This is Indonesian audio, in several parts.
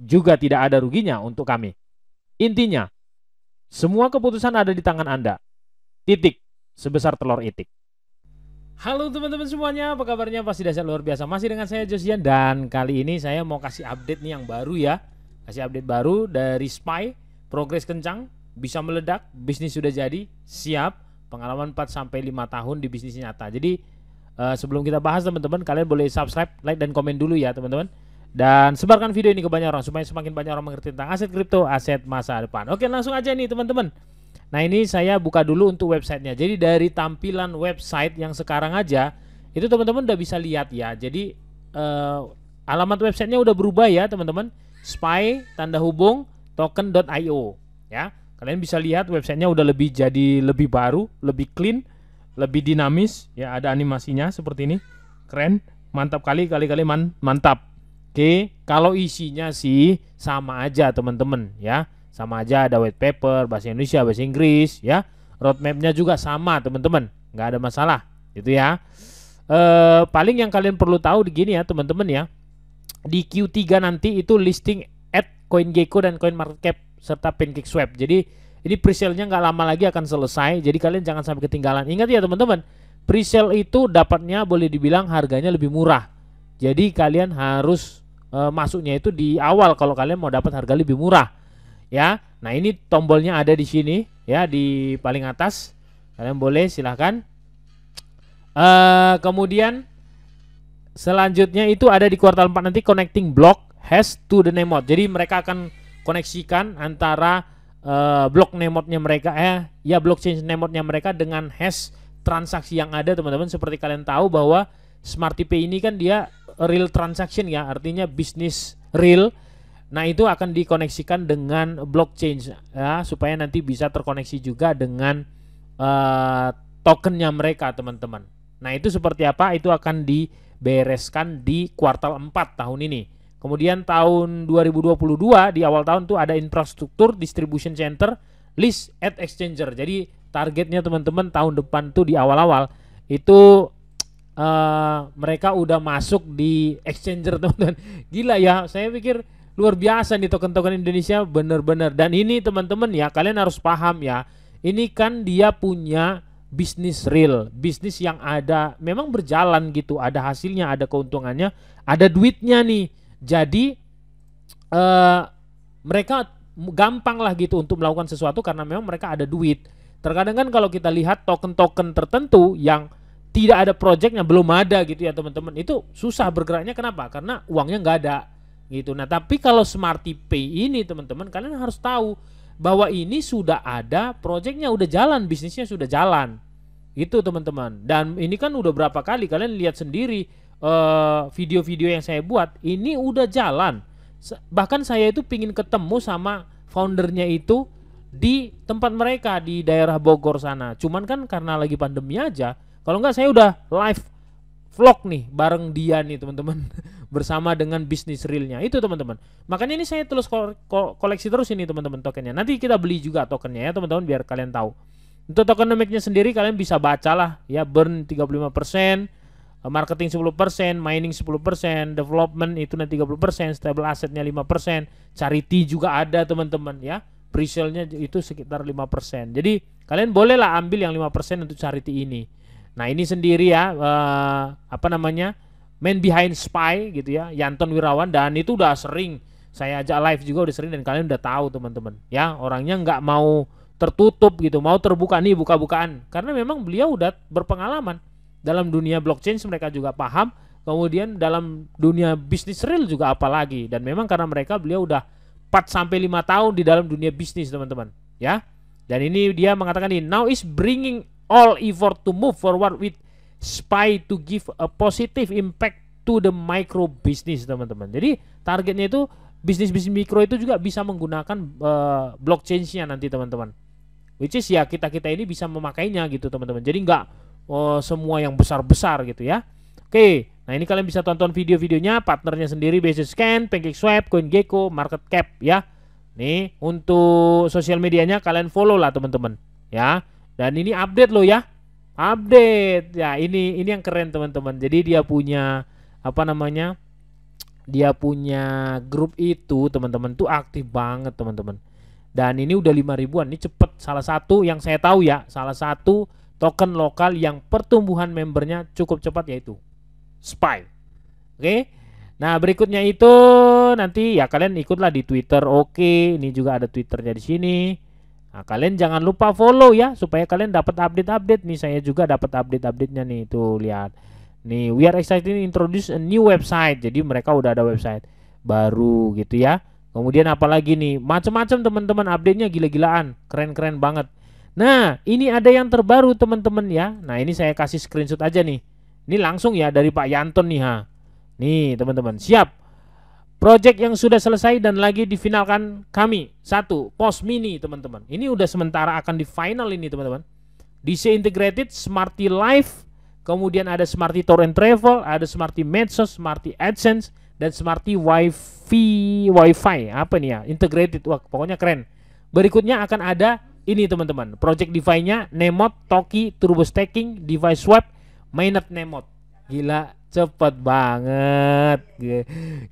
juga tidak ada ruginya untuk kami. Intinya, semua keputusan ada di tangan Anda. Titik, sebesar telur itik. Halo teman-teman semuanya, apa kabarnya? Pasti dasar luar biasa. Masih dengan saya Josian dan kali ini saya mau kasih update nih yang baru ya. Kasih update baru dari Spy, progres kencang, bisa meledak, bisnis sudah jadi, siap, pengalaman 4 sampai 5 tahun di bisnis nyata. Jadi eh, sebelum kita bahas teman-teman, kalian boleh subscribe, like dan komen dulu ya teman-teman dan sebarkan video ini ke banyak orang supaya semakin banyak orang mengerti tentang aset kripto, aset masa depan. Oke, langsung aja nih teman-teman. Nah, ini saya buka dulu untuk websitenya. Jadi dari tampilan website yang sekarang aja itu teman-teman udah bisa lihat ya. Jadi eh, alamat websitenya udah berubah ya teman-teman. Spy tanda hubung token.io ya. Kalian bisa lihat websitenya udah lebih jadi lebih baru, lebih clean, lebih dinamis ya. Ada animasinya seperti ini. Keren, mantap kali kali-kali man, mantap. Oke, kalau isinya sih sama aja teman-teman ya. Sama aja ada white paper, bahasa Indonesia, bahasa Inggris ya. Roadmapnya juga sama teman-teman, nggak ada masalah gitu ya. E, paling yang kalian perlu tahu di gini ya teman-teman ya. Di Q3 nanti itu listing at coin Gecko dan coin market cap serta Pancake Swap. Jadi ini presale-nya nggak lama lagi akan selesai. Jadi kalian jangan sampai ketinggalan. Ingat ya teman-teman, presale itu dapatnya boleh dibilang harganya lebih murah jadi kalian harus e, masuknya itu di awal kalau kalian mau dapat harga lebih murah. Ya. Nah, ini tombolnya ada di sini ya di paling atas. Kalian boleh silahkan e, kemudian selanjutnya itu ada di kuartal 4 nanti connecting block has to the nemot. Jadi mereka akan koneksikan antara uh, eh, blok nemotnya mereka eh ya blockchain nemotnya mereka dengan hash transaksi yang ada teman-teman seperti kalian tahu bahwa Smart TP ini kan dia real transaction ya, artinya bisnis real. Nah, itu akan dikoneksikan dengan blockchain ya, supaya nanti bisa terkoneksi juga dengan uh, tokennya mereka, teman-teman. Nah, itu seperti apa? Itu akan dibereskan di kuartal 4 tahun ini. Kemudian tahun 2022 di awal tahun tuh ada infrastruktur distribution center list at exchanger. Jadi targetnya teman-teman tahun depan tuh di awal-awal itu uh, mereka udah masuk di exchanger teman-teman. Gila ya, saya pikir luar biasa nih token-token Indonesia bener-bener. Dan ini teman-teman ya, kalian harus paham ya. Ini kan dia punya bisnis real, bisnis yang ada memang berjalan gitu, ada hasilnya, ada keuntungannya, ada duitnya nih. Jadi uh, mereka gampang lah gitu untuk melakukan sesuatu karena memang mereka ada duit. Terkadang kan kalau kita lihat token-token tertentu yang tidak ada yang belum ada gitu ya teman-teman itu susah bergeraknya kenapa karena uangnya nggak ada gitu nah tapi kalau smart Pay ini teman-teman kalian harus tahu bahwa ini sudah ada projectnya udah jalan bisnisnya sudah jalan gitu teman-teman dan ini kan udah berapa kali kalian lihat sendiri eh, video-video uh, video -video yang saya buat ini udah jalan bahkan saya itu pingin ketemu sama foundernya itu di tempat mereka di daerah Bogor sana cuman kan karena lagi pandemi aja kalau enggak saya udah live vlog nih bareng dia nih teman-teman bersama dengan bisnis realnya itu teman-teman makanya ini saya terus koleksi terus ini teman-teman tokennya nanti kita beli juga tokennya ya teman-teman biar kalian tahu untuk tokenomicsnya sendiri kalian bisa baca lah ya burn 35% marketing 10%, mining 10%, development itu nanti 30%, stable asetnya 5%, charity juga ada teman-teman ya. Pre-sale-nya itu sekitar 5%. Jadi kalian bolehlah ambil yang 5% untuk charity ini. Nah ini sendiri ya uh, apa namanya Man Behind Spy gitu ya Yanton Wirawan dan itu udah sering saya ajak live juga udah sering dan kalian udah tahu teman-teman ya orangnya nggak mau tertutup gitu mau terbuka nih buka-bukaan karena memang beliau udah berpengalaman dalam dunia blockchain mereka juga paham kemudian dalam dunia bisnis real juga apalagi dan memang karena mereka beliau udah 4 sampai 5 tahun di dalam dunia bisnis teman-teman ya dan ini dia mengatakan ini now is bringing all effort to move forward with SPY to give a positive impact to the micro business teman-teman. Jadi targetnya itu bisnis-bisnis mikro itu juga bisa menggunakan uh, blockchain-nya nanti teman-teman. Which is ya kita kita ini bisa memakainya gitu teman-teman. Jadi enggak uh, eh, semua yang besar-besar gitu ya. Oke, nah ini kalian bisa tonton video-videonya partnernya sendiri Basis Scan, swipe, gecko, market cap ya. Nih untuk sosial medianya kalian follow lah teman-teman ya. Dan ini update loh ya. Update. Ya, ini ini yang keren teman-teman. Jadi dia punya apa namanya? Dia punya grup itu teman-teman tuh aktif banget teman-teman. Dan ini udah lima ribuan. Ini cepet salah satu yang saya tahu ya, salah satu token lokal yang pertumbuhan membernya cukup cepat yaitu SPY. Oke. Nah, berikutnya itu nanti ya kalian ikutlah di Twitter. Oke, ini juga ada Twitternya di sini. Nah, kalian jangan lupa follow ya supaya kalian dapat update-update nih saya juga dapat update updatenya nih tuh lihat. Nih, we are excited to introduce a new website. Jadi mereka udah ada website baru gitu ya. Kemudian apalagi nih, macam-macam teman-teman update-nya gila-gilaan, keren-keren banget. Nah, ini ada yang terbaru teman-teman ya. Nah, ini saya kasih screenshot aja nih. Ini langsung ya dari Pak Yanton nih ha. Nih, teman-teman, siap. Project yang sudah selesai dan lagi difinalkan kami. Satu, pos mini teman-teman. Ini udah sementara akan di final ini teman-teman. DC Integrated, Smarty life kemudian ada Smarty Tour and Travel, ada Smarty Medsos, Smarty AdSense, dan Smarty WiFi WiFi apa nih ya integrated wah pokoknya keren berikutnya akan ada ini teman-teman project DeFi-nya Nemot Toki Turbo Staking Device Swap Mainnet Nemot gila cepet banget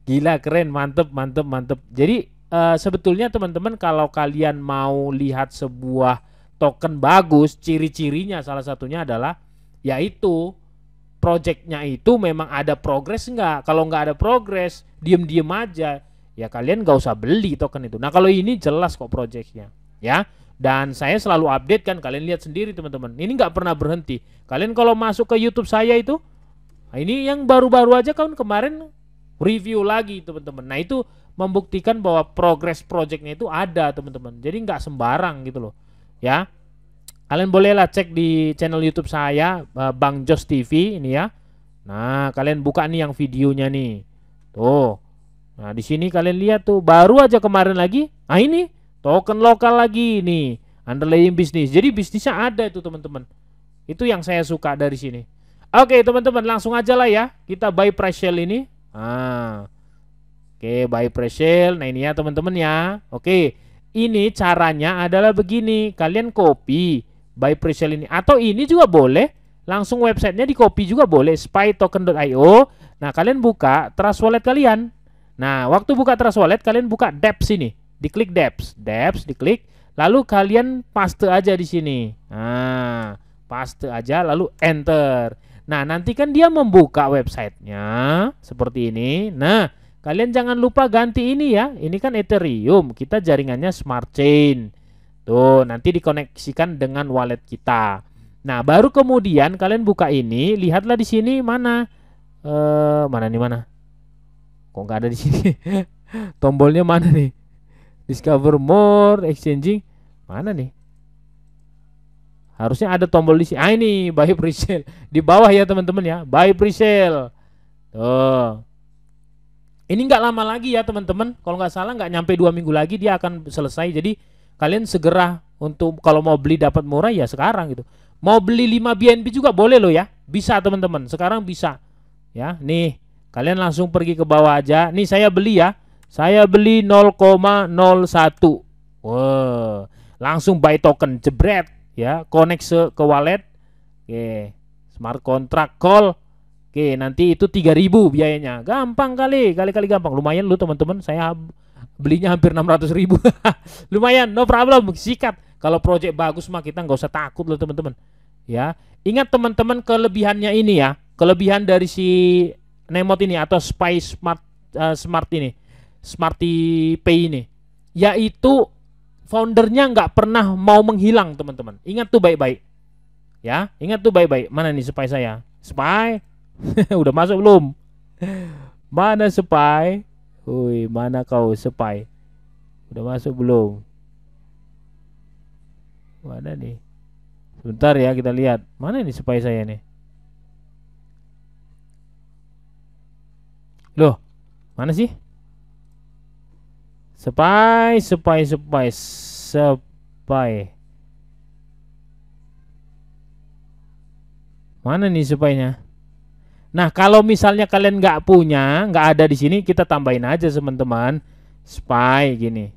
gila keren mantep mantep mantep jadi uh, sebetulnya teman-teman kalau kalian mau lihat sebuah token bagus ciri-cirinya salah satunya adalah yaitu projectnya itu memang ada progres enggak kalau enggak ada progres diem-diem aja ya kalian enggak usah beli token itu nah kalau ini jelas kok projectnya ya dan saya selalu update kan kalian lihat sendiri teman-teman ini enggak pernah berhenti kalian kalau masuk ke YouTube saya itu Nah, ini yang baru-baru aja kan kemarin review lagi teman-teman. Nah itu membuktikan bahwa progress projectnya itu ada teman-teman. Jadi nggak sembarang gitu loh ya. Kalian bolehlah cek di channel YouTube saya eh, Bang Jos TV ini ya. Nah kalian buka nih yang videonya nih. Tuh. Nah di sini kalian lihat tuh baru aja kemarin lagi. Nah ini token lokal lagi nih underlying bisnis. Jadi bisnisnya ada itu teman-teman. Itu yang saya suka dari sini. Oke, teman-teman, langsung aja lah ya. Kita buy price ini. Ah. Oke, buy price Nah, ini ya teman-teman ya. Oke. Ini caranya adalah begini. Kalian copy buy price ini atau ini juga boleh. Langsung websitenya di copy juga boleh spytoken.io. Nah, kalian buka Trust Wallet kalian. Nah, waktu buka Trust Wallet kalian buka depth ini. Diklik depth Depth diklik. Lalu kalian paste aja di sini. Nah, paste aja lalu enter. Nah, nanti kan dia membuka websitenya seperti ini. Nah, kalian jangan lupa ganti ini ya. Ini kan Ethereum, kita jaringannya smart chain. Tuh, nanti dikoneksikan dengan wallet kita. Nah, baru kemudian kalian buka ini, lihatlah di sini mana. Eh, mana nih mana? Kok nggak ada di sini? Tombolnya mana nih? Discover more, exchanging. Mana nih? Harusnya ada tombol di sini. Ah ini buy presale di bawah ya teman-teman ya. Buy presale. Tuh. Ini nggak lama lagi ya teman-teman. Kalau nggak salah nggak nyampe dua minggu lagi dia akan selesai. Jadi kalian segera untuk kalau mau beli dapat murah ya sekarang gitu. Mau beli 5 BNB juga boleh loh ya. Bisa teman-teman. Sekarang bisa. Ya, nih kalian langsung pergi ke bawah aja. Nih saya beli ya. Saya beli 0,01. Wow. Langsung buy token jebret ya koneksi ke wallet oke smart contract call oke nanti itu 3000 biayanya gampang kali kali-kali gampang lumayan lu teman-teman saya belinya hampir ratus ribu lumayan no problem sikat kalau project bagus mah kita nggak usah takut loh teman-teman ya ingat teman-teman kelebihannya ini ya kelebihan dari si Nemot ini atau Spy Smart uh, Smart ini Smarty Pay ini yaitu foundernya nggak pernah mau menghilang teman-teman ingat tuh baik-baik ya ingat tuh baik-baik mana nih supaya saya spy udah masuk belum mana supaya Wih, mana kau supaya udah masuk belum mana nih sebentar ya kita lihat mana nih supaya saya nih loh mana sih Sepai, sepai, sepai, sepai. Mana nih sepainya? Nah, kalau misalnya kalian nggak punya, nggak ada di sini, kita tambahin aja teman-teman. Spy gini.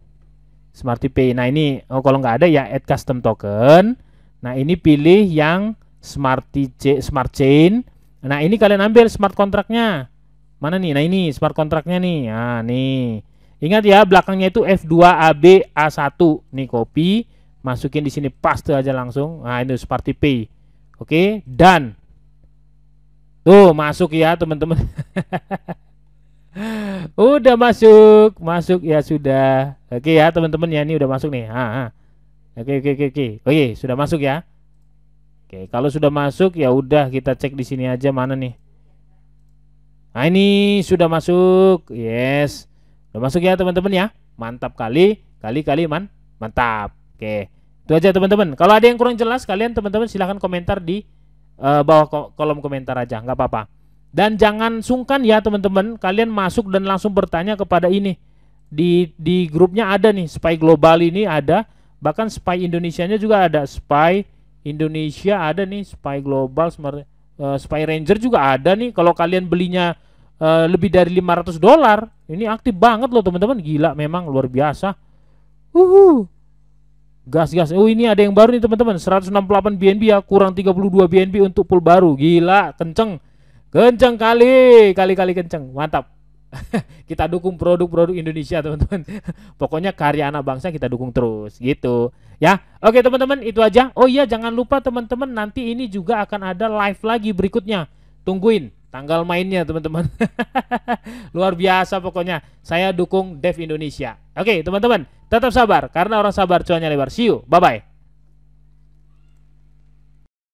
Smarty Pay. Nah, ini oh, kalau nggak ada ya add custom token. Nah, ini pilih yang Smarty Smart Chain. Nah, ini kalian ambil smart kontraknya. Mana nih? Nah, ini smart kontraknya nih. Nah, nih Ingat ya, belakangnya itu F2AB A1. Nih copy, masukin di sini paste aja langsung. Nah, ini seperti P. Oke, dan tuh masuk ya, teman-teman. udah masuk, masuk ya sudah. Oke ya, teman-teman ya, ini udah masuk nih. Ah, ah. Oke, oke, oke, oke. Oke, sudah masuk ya. Oke, kalau sudah masuk ya udah kita cek di sini aja mana nih. Nah, ini sudah masuk. Yes. Udah masuk ya teman-teman ya. Mantap kali, kali-kali man. Mantap. Oke. Itu aja teman-teman. Kalau ada yang kurang jelas kalian teman-teman silahkan komentar di uh, bawah kolom komentar aja, nggak apa-apa. Dan jangan sungkan ya teman-teman, kalian masuk dan langsung bertanya kepada ini. Di di grupnya ada nih, Spy Global ini ada, bahkan Spy Indonesianya juga ada, Spy Indonesia ada nih, Spy Global, Smart, uh, eh, Spy Ranger juga ada nih. Kalau kalian belinya uh, lebih dari 500 dolar. Ini aktif banget loh teman-teman. Gila memang luar biasa. Uhu. Gas gas. Oh ini ada yang baru nih teman-teman. 168 BNB ya, kurang 32 BNB untuk pool baru. Gila, kenceng. Kenceng kali, kali-kali kenceng. Mantap. kita dukung produk-produk Indonesia, teman-teman. Pokoknya karya anak bangsa kita dukung terus gitu. Ya. Oke, teman-teman, itu aja. Oh iya, jangan lupa teman-teman nanti ini juga akan ada live lagi berikutnya. Tungguin. Tanggal mainnya teman-teman. Luar biasa pokoknya. Saya dukung Dev Indonesia. Oke, teman-teman, tetap sabar karena orang sabar cuannya lebar. See you. Bye bye.